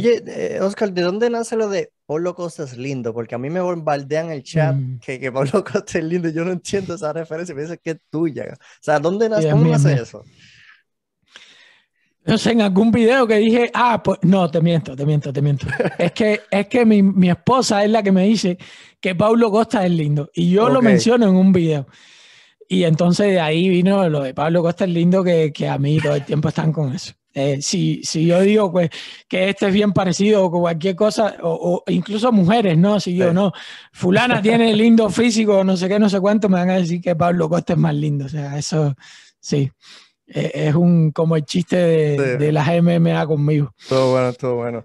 Oye, eh, Oscar, ¿de dónde nace lo de Pablo Costa es lindo? Porque a mí me bombardean el chat mm. que, Pablo Costa es lindo. Yo no entiendo esa referencia. Me dicen que es tuya. O sea, ¿dónde nace, cómo eso? No sé, en algún video que dije, ah, pues no, te miento, te miento, te miento. es que, es que mi, esposa es la que me dice que Pablo Costa es lindo. Y yo lo menciono en un video. Y entonces de ahí vino lo de Pablo Costa es lindo, que a mí todo el tiempo están con eso. Eh, si, si yo digo pues, que este es bien parecido con cualquier cosa, o, incluso mujeres, ¿no? Si yo no, fulana tiene lindo físico, no sé qué, no sé cuánto, me van a decir que Pablo Costa es más lindo. O sea, eso sí, eh, es un como el chiste de, de las MMA conmigo. Todo bueno, todo bueno.